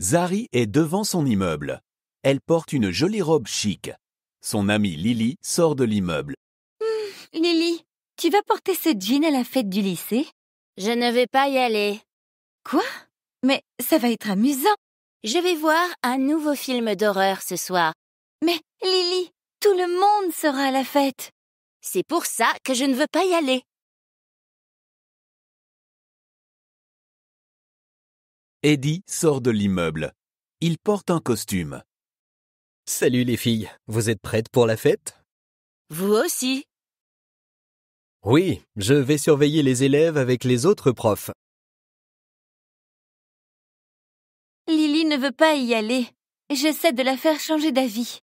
Zari est devant son immeuble. Elle porte une jolie robe chic. Son amie Lily sort de l'immeuble. Hmm, Lily, tu vas porter ce jean à la fête du lycée Je ne vais pas y aller. Quoi Mais ça va être amusant. Je vais voir un nouveau film d'horreur ce soir. Mais Lily, tout le monde sera à la fête. C'est pour ça que je ne veux pas y aller. Eddie sort de l'immeuble. Il porte un costume. Salut les filles, vous êtes prêtes pour la fête Vous aussi. Oui, je vais surveiller les élèves avec les autres profs. Lily ne veut pas y aller. J'essaie de la faire changer d'avis.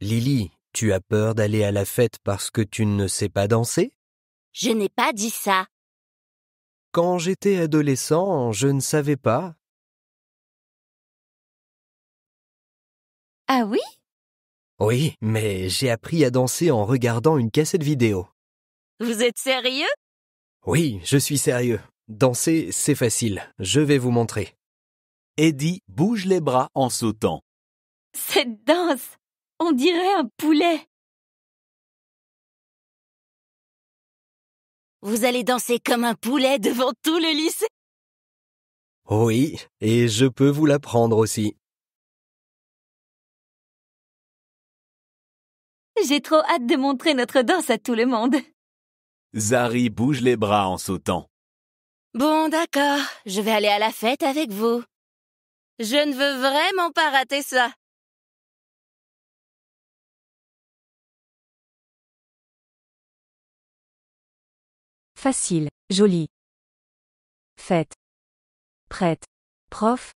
Lily, tu as peur d'aller à la fête parce que tu ne sais pas danser Je n'ai pas dit ça. Quand j'étais adolescent, je ne savais pas, Ah oui Oui, mais j'ai appris à danser en regardant une cassette vidéo. Vous êtes sérieux Oui, je suis sérieux. Danser, c'est facile. Je vais vous montrer. Eddie bouge les bras en sautant. Cette danse, on dirait un poulet. Vous allez danser comme un poulet devant tout le lycée Oui, et je peux vous l'apprendre aussi. J'ai trop hâte de montrer notre danse à tout le monde. Zari bouge les bras en sautant. Bon, d'accord, je vais aller à la fête avec vous. Je ne veux vraiment pas rater ça. Facile, jolie. Fête. Prête. Prof.